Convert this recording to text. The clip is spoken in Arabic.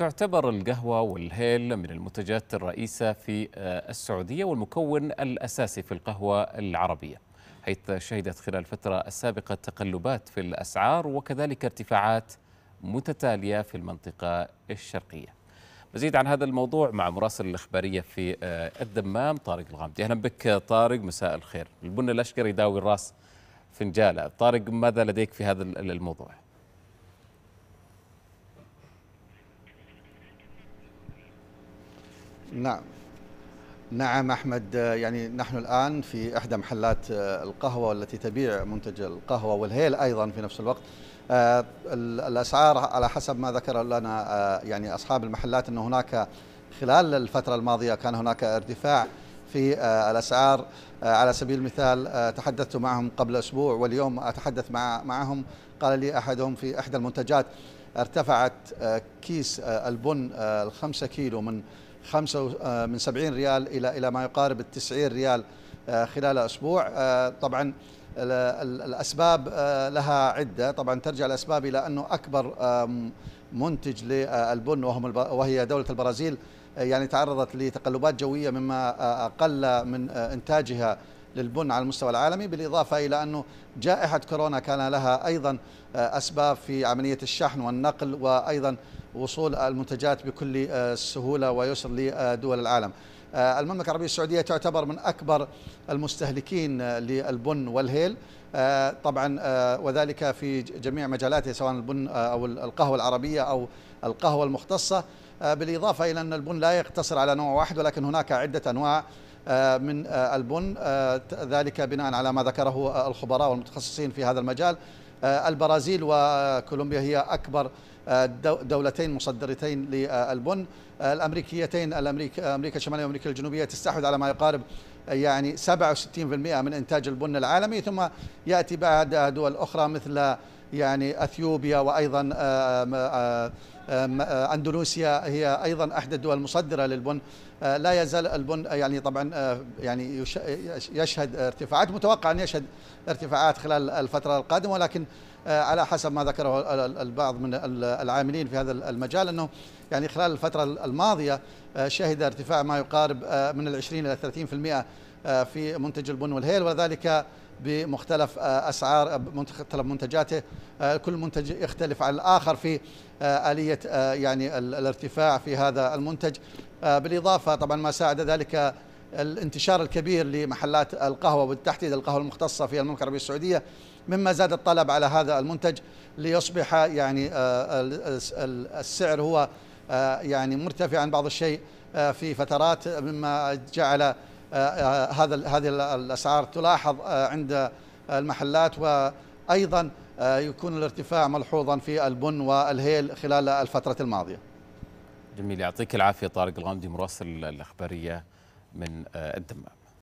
تعتبر القهوة والهيل من المنتجات الرئيسة في آه، السعودية والمكون الأساسي في القهوة العربية حيث شهدت خلال الفترة السابقة تقلبات في الأسعار وكذلك ارتفاعات متتالية في المنطقة الشرقية مزيد عن هذا الموضوع مع مراسل الإخبارية في آه، الدمام طارق الغامدي أهلا بك طارق مساء الخير البن الأشقر يداوي الراس فنجالة طارق ماذا لديك في هذا الموضوع؟ نعم نعم احمد يعني نحن الان في احدى محلات آه، القهوه التي تبيع منتج القهوه والهيل ايضا في نفس الوقت آه، الاسعار على حسب ما ذكر لنا آه، يعني اصحاب المحلات ان هناك خلال الفتره الماضيه كان هناك ارتفاع في الاسعار على سبيل المثال تحدثت معهم قبل اسبوع واليوم اتحدث مع معهم قال لي احدهم في احدى المنتجات ارتفعت كيس البن الخمسة كيلو من خمسة آه، من 70 ريال إلى إلى ما يقارب ال 90 ريال آه، خلال أسبوع آه، طبعا الأسباب لها عدة طبعا ترجع الأسباب إلى أنه أكبر منتج للبن وهم وهي دولة البرازيل يعني تعرضت لتقلبات جوية مما أقل من إنتاجها للبن على المستوى العالمي بالإضافة إلى أنه جائحة كورونا كان لها أيضا آه، أسباب في عملية الشحن والنقل وأيضا وصول المنتجات بكل آه، سهولة ويسر لدول العالم آه، المملكة العربية السعودية تعتبر من أكبر المستهلكين للبن والهيل طبعا وذلك في جميع مجالاته سواء البن أو القهوة العربية أو القهوة المختصة بالإضافة إلى أن البن لا يقتصر على نوع واحد ولكن هناك عدة أنواع آه، من آه، البن آه، ذلك بناء على ما ذكره الخبراء والمتخصصين في هذا المجال البرازيل وكولومبيا هي أكبر دولتين مصدرتين للبن الأمريكيتين الأمريك أمريكا الشمالية وأمريكا الجنوبية تستحوذ على ما يقارب يعني 67% من إنتاج البن العالمي ثم يأتي بعدها دول أخرى مثل يعني اثيوبيا وايضا آه، آه، آه، اندونيسيا هي ايضا احدى الدول المصدره للبن لا يزال البن يعني طبعا يعني يشهد ارتفاعات متوقع ان يشهد ارتفاعات خلال الفتره القادمه ولكن على حسب ما ذكره البعض من العاملين في هذا المجال انه يعني خلال الفتره الماضيه شهد ارتفاع ما يقارب من 20 الى 30% آه، في منتج البن والهيل وذلك بمختلف آه، اسعار آه، مختلف منتجاته كل منتج يختلف عن الاخر في اليه يعني الارتفاع في هذا المنتج بالاضافه طبعا ما ساعد ذلك الانتشار الكبير لمحلات القهوه وبالتحديد القهوه المختصه في المملكه العربيه السعوديه مما زاد الطلب على هذا المنتج ليصبح يعني السعر هو يعني مرتفعا بعض الشيء في فترات مما جعل آه، آه، هذا هذه الاسعار تلاحظ آه، عند المحلات وايضا يكون الارتفاع ملحوظا في البن والهيل خلال الفتره الماضيه. جميل يعطيك العافيه طارق الغامدي مراسل الاخباريه من الدمام.